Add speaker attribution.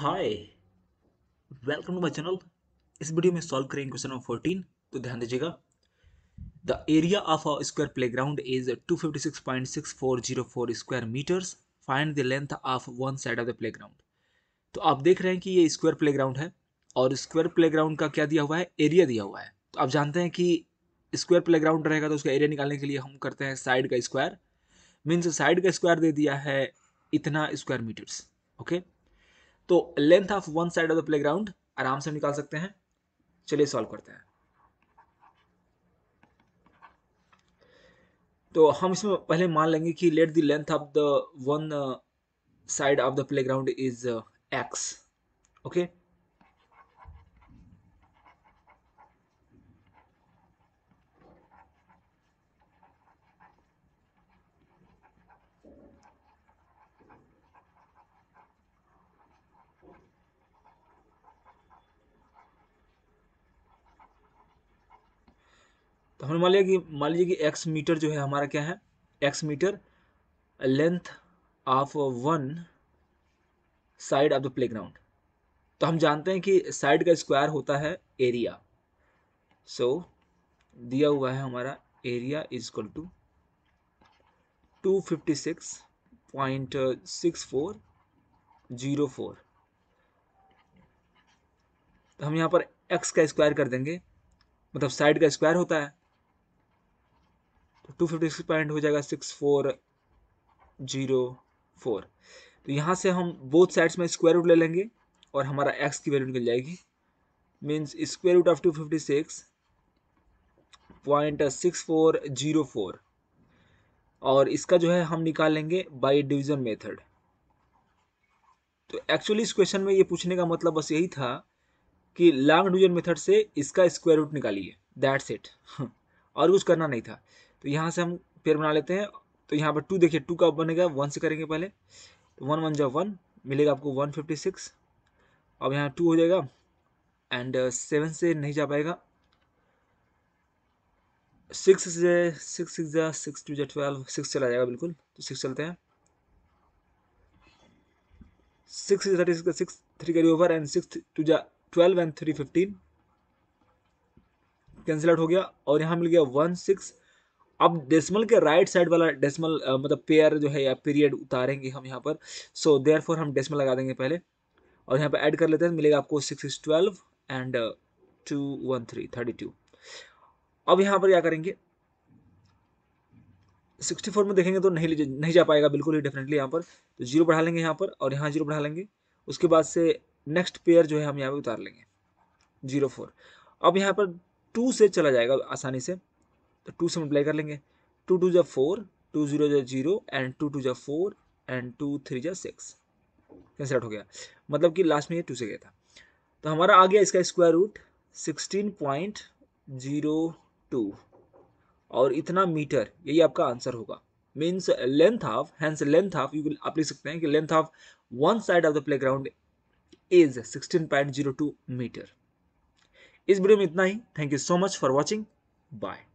Speaker 1: Hi welcome to my channel इस video में solve करेंगे क्वेश्चन नंबर 14 तो ध्यान दीजिएगा the area of a square playground is 256.6404 square meters find the length of one side of the playground तो आप देख रहे हैं कि ये स्क्वायर प्लेग्राउंड है और स्क्वायर प्लेग्राउंड का क्या दिया हुआ है एरिया दिया हुआ है तो आप जानते हैं कि स्क्वायर प्लेग्राउंड रहेगा तो उसका एरिया निकालने के लिए हम करते हैं साइड का स्क्वायर मीन्स साइड का स्क्वायर दे दिया है इतना स्क्वायर मीटर्स ओके okay? तो length of one side of the playground आराम से निकाल सकते हैं चलिए सॉल्व करते हैं तो हम इसमें पहले मान लेंगे कि let the length of the one side of the playground is X okay तो हमने मान लिया कि मान लीजिए कि एक्स मीटर जो है हमारा क्या है X meter length of one side of the ground तो हम जानते हैं कि साइड का स्क्वायर होता है एरिया सो so, दिया हुआ है हमारा area is equal to two fifty six point six four zero four तो हम यहाँ पर एक्स का स्क्वायर कर देंगे मतलब साइड का स्क्वायर होता है टू फिफ्टी सिक्स पॉइंट हो जाएगा सिक्स फोर जीरो फोर तो यहाँ से हम बोथ साइड्स में स्क्वायर रूट ले लेंगे और हमारा एक्स की वैल्यू निकल जाएगी means square root of two fifty six point six four zero four और इसका जो है हम निकालेंगे बाई डिविजन मेथड तो एक्चुअली इस क्वेश्चन में ये पूछने का मतलब बस यही था कि लॉन्ग डिविजन मेथड से इसका स्क्वायर रूट निकालिए दैट्स इट और कुछ करना नहीं था तो यहाँ से हम पेयर बना लेते हैं तो यहाँ पर टू देखिए टू का बनेगा वन से करेंगे पहले तो वन वन जब वन मिलेगा आपको वन फिफ्टी सिक्स अब यहाँ टू हो जाएगा एंड सेवन uh, से नहीं जा पाएगा सिक्स से सिक्स सिक्स जा सिक्स टू जै ट्वेल्व सिक्स चला जाएगा बिल्कुल तो सिक्स चलते हैं six thirty six six three carry over and six two जा twelve and three fifteen cancel out हो गया और यहाँ मिल गया वन सिक्स अब डेसिमल के राइट साइड वाला डेसिमल मतलब पेयर जो है या पीरियड उतारेंगे हम यहाँ पर सो देयर फोर हम डेसिमल लगा देंगे पहले और यहाँ पर ऐड कर लेते हैं तो मिलेगा आपको six is twelve and two one three thirty two अब यहाँ पर क्या करेंगे सिक्सटी फोर में देखेंगे तो नहीं नहीं जा पाएगा बिल्कुल ही डेफिनेटली यहाँ पर तो जीरो बढ़ा लेंगे यहाँ पर और यहाँ जीरो बढ़ा लेंगे उसके बाद से नेक्स्ट पेयर जो है हम यहाँ पर उतार लेंगे जीरो फोर अब यहाँ पर टू से चला जाएगा आसानी से तो टू से मल्टीप्लाई कर लेंगे टू टू जा फोर टू जीरो जा जीरो एंड टू टू जा फोर एंड टू थ्री जा सिक्स कैंसिल आउट हो गया मतलब कि लास्ट में ये टू से गया था तो हमारा आ गया इसका square root sixteen point zero two और इतना मीटर यही आपका आंसर होगा means length of hence length of you आप लिख सकते हैं कि length of one side of the playground is sixteen point zero two meter इस वीडियो में इतना ही thank you so much for watching bye